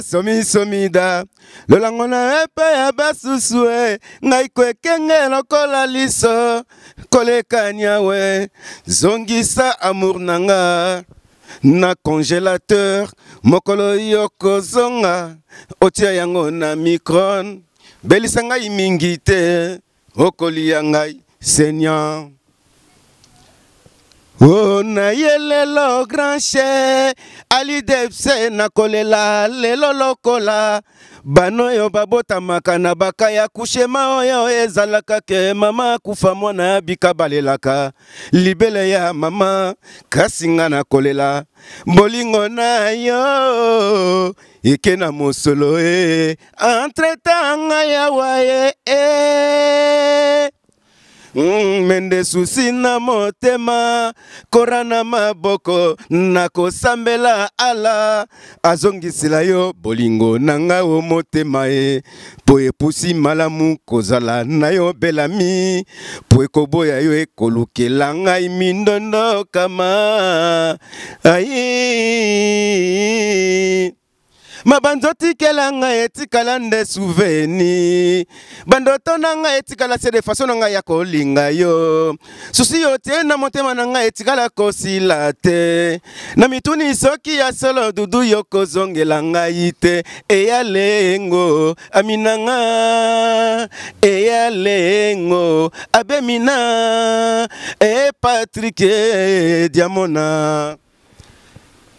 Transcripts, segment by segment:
somisomida lolongo na epai ya basusu e ngai koekenge lokola liso koleka niawe zongisa amour na nga na congélateur mokolo oyo kozonga otia yango na micron belisa ngai mingi te okolia ngai seigneur o oh, naye lelo grand che alidepse nakolela lelo lokola bana oyo babotamaka na baka ya kushema oyo ezalaka ke mama akufa mwana bika balelaka libele ya mama kasi nga nakolela bolingo na yo eke na mosolo e entretanga yawa ye e eh. Mm, mende susi na motema kora na maboko nakosambela ala azongisela yo bolingo na nga o motema ye mpo epusi malamu kozala na yo belami mpo ekoboya yo ekolukela ngai mindondo kama ayi mabanzo tikela ngai etikala nde souveni bandoto na ngai etikala se defaso na ngai ya kolinga yo susi otie na motema na ngai etikala kosila te na mituni soki ya solo dudu yo kozongela ngai te eya lengo aminanga eya lengo abemina e patrik diamona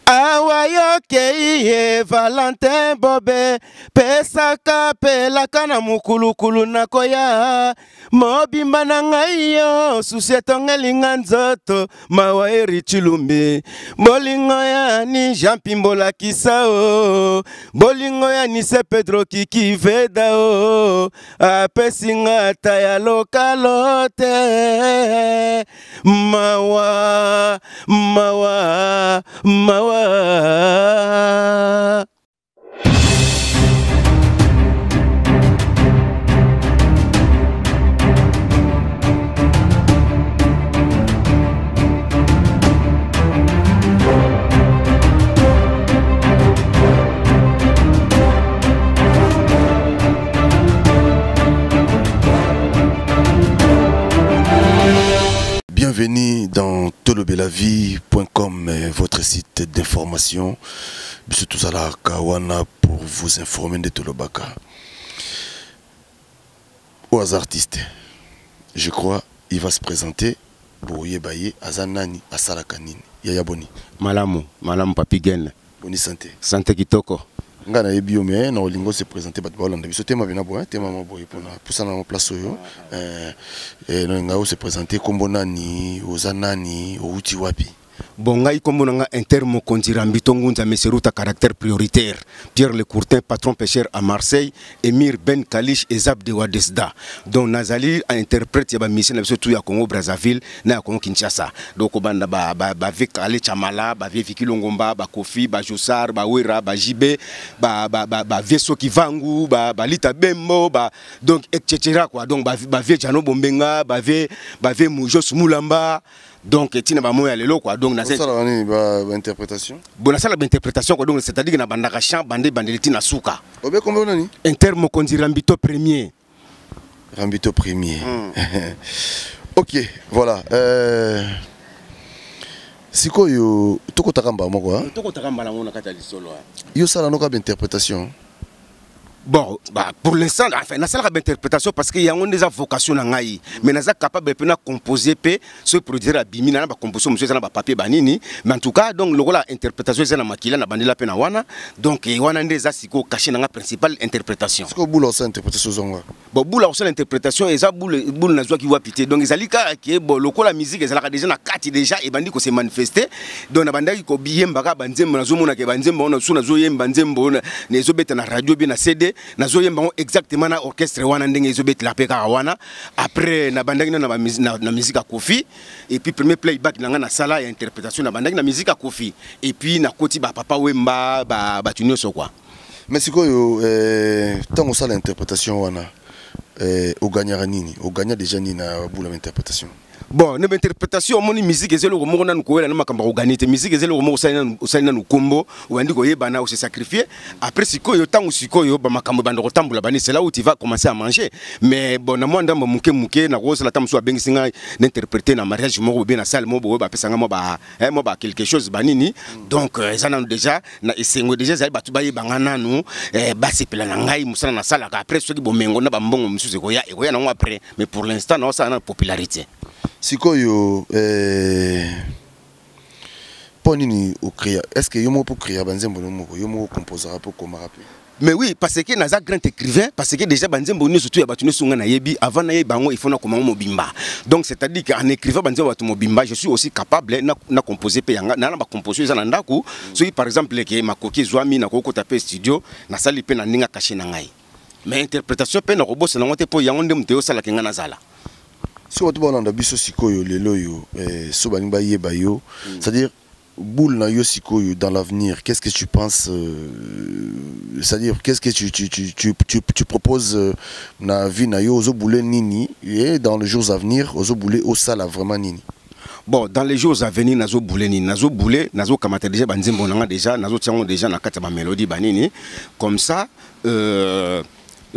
awayokei ye valentin bobe pesaka pelaka na mokulukulu nakoya mobimba na ngai yo susi etongelinga nzoto mawa erichilumbi bolingo ya ni jean pimbolakisa o bolingo ya nise pedro kiki veda o apesinga ata ya lokalo te mawa mawa mawa Bienvenue dans Tolobé la vie comme votre site d'information. Bisu Tousala Kawana pour vous informer de Tolobaka. Aux artistes, je crois, il va se présenter pour Yebaye, Azanani, Asalakanin, Yayaboni. Malamu, Malamu Papigen. Bonne santé. Santé Kitoko. nga nayebi yo me na olingo se présente bato baolanda biso tema bina hein, boye tema ma Pour mpona pusana na place oyo eh, eh, na ngai ose présente nkombo nani oza nani outi wapi bon ngai on un terme qu'on mokonzi rambito ngunza caractère prioritaire pierre le courtin patron pêcheur à marseille emir ben kalish et de wadesda donc nazali interprète ya la na de tu ya congo brazzaville na congo kinshasa donc ba vika kale chamala ba viki longomba ba ba bawera bajibe bavie soki ba balita bembo donc etc quoi donc bavie jano bombenga bavie Mujos Mulamba donc etina bamo ya lelo quoi donc nasala nini ba, ba interprétation ça la interprétation quoi donc c'est-à-dire na bandaka champ bande bandeli tina suka obe combien nani qu'on dit rambito premier rambito premier mm. ok voilà euh... yo tokotaka mbala moko hein? tokotaka mbala moko na kati ya lisolo ça hein. noka ba interprétation bon bah, pour l'instant enfin nasala ka interprétation parce y a nde des avocations na ngai mais naza capable mpe na composer mpe soki produire abimi na na composer monsieur eza na papier banini mais en tout cas donc le lokola interprétation eza na makila na bandela mpe na wana donc wana nde eza sikoyo kashe na la principale interprétation bula osala interprétation ozonga bon vous, kosala interprétation eza bule nazwaki wapi te donc ezali que le bon la musique ezalaka déjà na carte, déjà ebandi s'est manifesté, donc na bandaki koyembaka banzembo nazomonaka banzembo wana su nazoyemba nzembo ezobeta na radio bie na cd te nazoyemba yango exactement na orchestre wana ndenge ezobetela mpe kaka wana après nabandaki nano na musike ya kofi et puis premier playback na ngai nasala ya interprétation nabandaki na musike ya kofi et puis nakoti bapapa wemba bato nyonso kua mais sikoyo ntango euh, euh, osala interprétation wana euh, ogagnaka nini ogagna déjà nini na babula ba interprétation bon na bainterpretation nous musike eza eloko moko nanu koyela na makambo ya kogani te musike eza eloko moko osali nanu kombo oyandi où se sacrifier après sikoyo ntango sikoyo bamakambo ebanda kotambola bani cela où tu vas commencer à manger mais bon na mwa ndambo na rose la ta soit bien singa nainterprete na mariage moko obie na sale moko boye bapesanga mwa ba hein, bah, quelque chose banini donc ça euh, nous déjà na esengo déjà ezali bato bayebanga nanu eh, basepela na ngai na nasalaka après soki bomengo na bambongo ya ekoya ya non après mais pour l'instant a une popularité sikoyo eh, ponini au cria. est ce que yo mo pour cria banzembo no mo yo moko okomposaka mpo okomaka mpe mais oui parce que naza grand écrivain parce que déjà banzembo nyonso to ya bato nyonso ngai nayebi avant faut na ifo mo bimba. donc c'est à dire qu'en écrivain banzembo mo bimba, je suis aussi capable na na composer pe yanga na bacomposition eza na ndako mm. soki par exemple ke makoki ezwami nakokota mpe studio tape studio na sali pe na ninga kashina ngai mais interprétation mpe nakobosanango te mpo yango nde moto eyosalaka ngai nazala soki bato baolanda biso sikoyo lelo oyo eh, so balingi bayeba yo mm. c'est-à-dire boule na yo dans l'avenir qu'est-ce que tu penses euh, c'est-à-dire qu'est-ce que tu, tu, tu, tu, tu, proposes euh, na vie na yo boule nini et dans les jours à venir au sala vraiment nini bon dans les jours à venir boule nini boule Nazo nazokamata déjà banzembo nanga déjà nazotiango déjà na kati ma mélodie banini comme ça euh,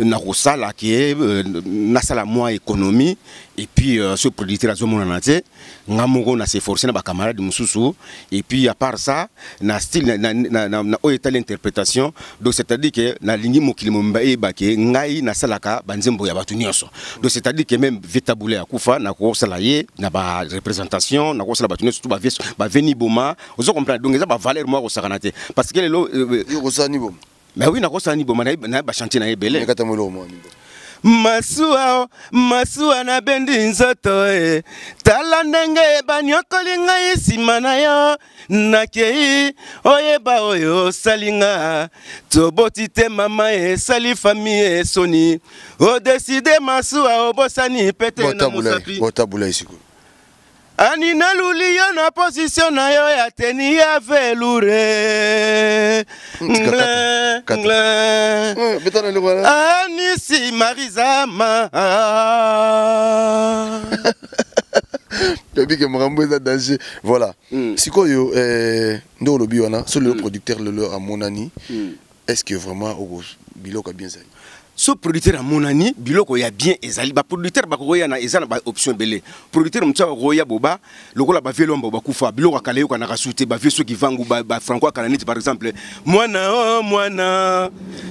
na kosala ke euh, nasala mwa économie et puis so euh, producteur azomonana te nga moko naseforce na bacamarade mosusu et puis à part ça na style na oyo etali interprétation donc c'est-à-dire ke nalingi mokili mobimba eyeba ke ngai nasalaka banzembo ya bato nyonso donc c'est-à-dire ke même vétabule ya kufa nakosala ye na bareprésentation nakosala bato nyonso surtout baveni boma ozo comprendre donc eza bavaleur moko akosakana te parce que lelo euh, mais oui nakosala niboma na bachantier na ye ebele masuwa masuwa nabendi nzoto e tala ndenge banyokoli ngai nsima na yo nakei oyeba oyo osali nga toboti te mama esali fami esoni odeside masuwa obosani pete na mosapi Ani na posisio na yo ya teni ya velure mm, eh, anisi marizama danger voilà mm. sikoyo eh, nde olobi wana so lelo mm. producteur le amonani mm. est ce que vraiment biloko abienzaki so producteur amonani biloko ya bien ezali baproducteur bakokoyana eza na baoption ebele producteur motu akokoya boba lokola bavie lomba bakufa biloko akala yokanaka su te bavie soki vangu bafranco akala neti par exemple mwana o oh, mwana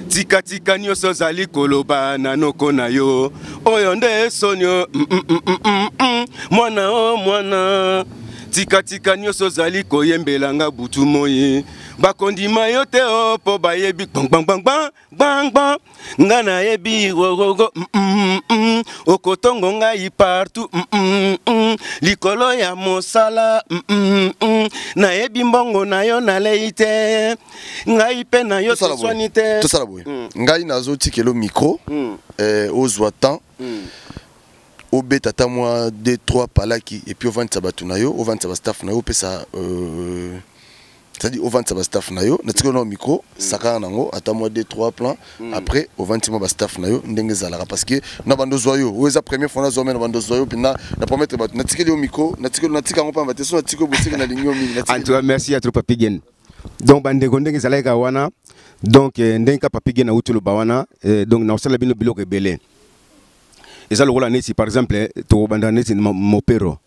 tikatika nyonso ozali koloba na noko na yo oyo nde esonio mm, mm, mm, mwana o oh, mwana tikatika nyonso ozali koyembela nga butu moi bakondima yo te o mpo bayebi gbangbangbangbangbangba nga nayebi rogogo mm, mm, mm, okotongo ngai partout likolo ya mosala nayebi mbongo na yo nalei te ngai mpe na yo toswani te tosala boye ngai nazotikelo micro eh, ozwa temps obeta ata mwa d trois palaki epuis ovandisa bato na yo ovandisa bastaff na yo opesa euh, cestadi ovandisa bastaff na yo natiki ona micro mm. sakaka nango ata mwa d trois plan mm. après ovandisi mwa bastaff na yo ndenge ezalaka parce que na bando zoyo ou oyo eza première fois nazwa me na bando zoyo yo mpe na promettre bato natikeli yo micro natika yango mpamba te so natiki yo boseki nalingi na mingi en tout cas merci à trop papigen donc bande bandeko ndenge ezalaka wana donc euh, ndenge kaka papigen awuti oloba wana euh, donc naosala bino biloko ebele eza lokola neti par exemple eh, tokobanda mopero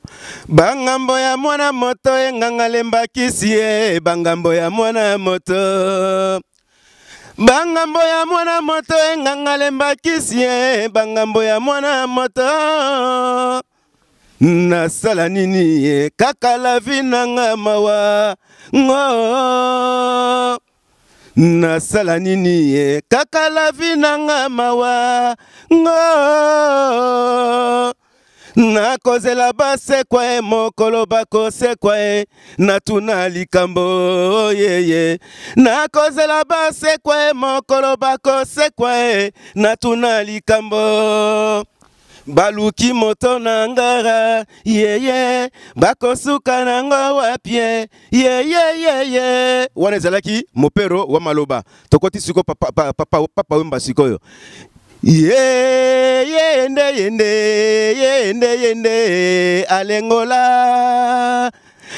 bangambo ya mwana moto enganga lembakisi ye bangambo ya mwana moto bangambo ya mwana moto enganga kisie, ye bangambo ya mwana moto nasala nini kaka la vinanga mawa nasala nini ye eh? kaka lavi nanga mawa ngo nakozela basekwa ye eh? mokolo bakosekwa eh? ye natuna likambo yeye nakozela basekwa ye mokolo bakosekwa ye natuna likambo baluki moto na yeah yeye bakosuka nango wapie yeah. wana ezalaki mopero wa maloba tokoti siko papa, papa, papa, papa yeah, sikoyo yeyende yende yende yende alengola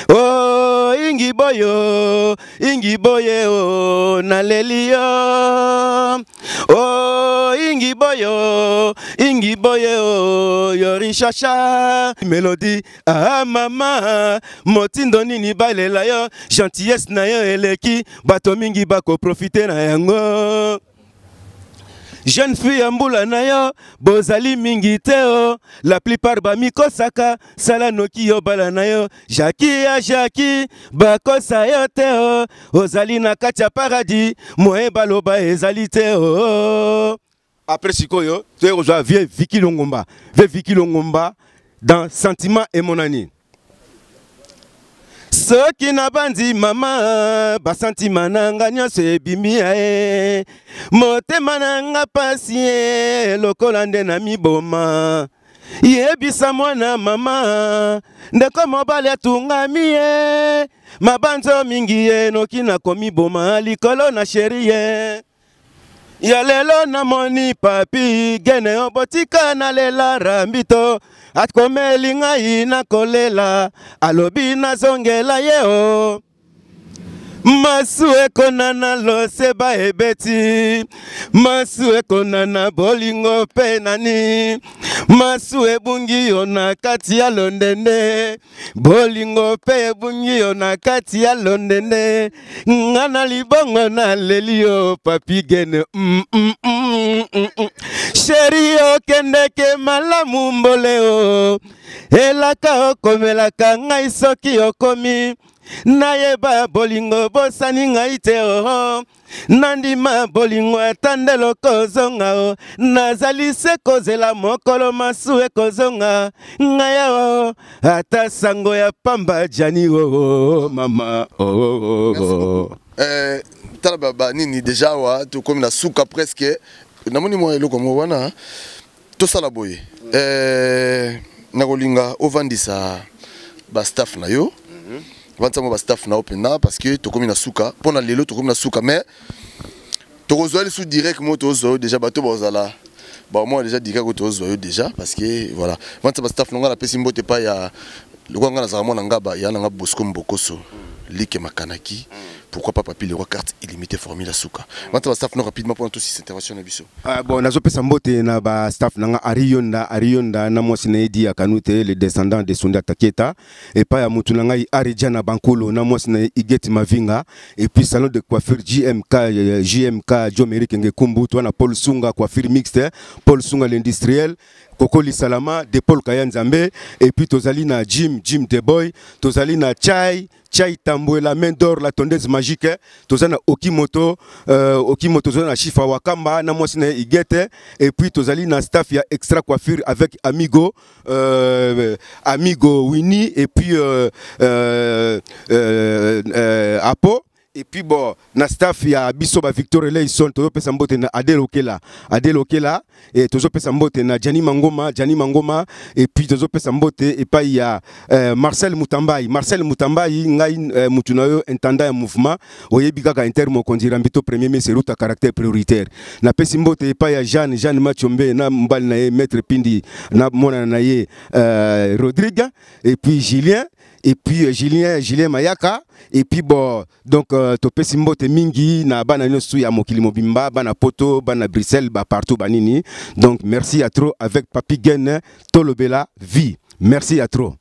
oh ingi boyo ingi boye oh naleli yo oh. ingi boyo ingi boyo yori shasha melodi ah mama motindo nini balela yo gentillesse na yo eleki bato mingi bakoprofite na yango jeune fille ya mbula na yo bozali mingi te o la plupart bamikosaka sala noki yo bala na yo jaki ya jaki bakosa yo te o ozali na kati ya paradis moye baloba ezali te o après sikoyo toyei kozwa vie viki longomba vie viki longomba dans sentiment emonani Mon nabandi mama sentiment na pas dit maman, ye motema na nga pasi lokolande lokola nde na miboma yebisa mwana mama ndeko mobali atungami Ma eh. mabanzo mingi eh, n'a noki boma, ma na sheri eh. ya lelo namoni papi gene obotika nalela rambito akomeli ngai nakolela alobi nazongela ye o masu ekonana loseba ebeti masu ekonana bolingo mpe nani masu ebungi yo na kati ya londende bolingo mpe ebungi yo na kati ya londende nga na libongo naleli yo papi gene mm -mm -mm, mm, mm. sheri okendeke malamu mbole o elaka okomelaka ngai soki okomi nayeba bolingo bosani ngai te oho oh. nandima bolingo ata nde lokozonga o oh. nazali se kozela mokolo masu ekozonga ngai awa oh, ata sango ya pamba jani oo mama oo eh, tala baba nini deja awa tokomi na suka preske namoni mwa eloko moko wana tosala boye eh, nakolinga ovandisa bastaff na yo ça bastaff na yo mpenza parce que tokómi na pour mpona lelo tokómi na souka mais tokozwa sous direct mo tozwa yo déjà bato bah moi déjà dit que tu yo déjà parce que voilà bansa bastaff na ngai napesi mbote pas ya lokola na nazalaka mwana ngai ya na ngai bosco mbokoso like makanaki mm pourquoi pas papi roi carte illimité formule souka. Maintenant staff non rapidement mpona tosisa intervention na Ah bon nazopesa mbote na bastaff nanga ariyonda ariyonda na mwasi na ye dia kanote le descendant de Keita Et epai ya et pas à aridia na bankolo na mwasi na ye igeti mavinga puis salon de coiffure jmk jmk Jomerik, kenge kumbu paul sunga coiffure mixte paul sunga l'industriel Kokoli Salama, de Paul Kayanzambe, et puis Tozali na Jim, Jim Deboy, Tozali na Chai, Chai Tamboué, la main d'or, la tondeuse magique, Tozana Okimoto, euh, Okimoto, Tozana Chifa Wakamba, Namosine Igete, et puis Tozali na staff, y a extra coiffure avec Amigo, euh, Amigo Winnie, et puis euh, euh, euh, euh Apo et puis bon na staff ya biso bavictor eleison tozopesa mbote na Adele okela Adele okela e, tozopesa mbote na jani mangoma jani mangoma epuis tozopesa mbote epai ya eh, marcel mutambai marcel mutambai ngai eh, mutu na yo intendant ya mouvement ka kaka inter dira rambito premier route à caractère prioritaire n'a napesi mbote y ya jean jean machombe na mobali na ye maître pindi na mona na ye euh, rodrigue puis julien et puis euh, Julien Julien Mayaka et puis bon donc euh, topesi te mingi na bana nyosu ya mokili mobimba bana poto bana Bruxelles ba partout banini donc merci à trop avec Papi Gen Tolobela vie merci à trop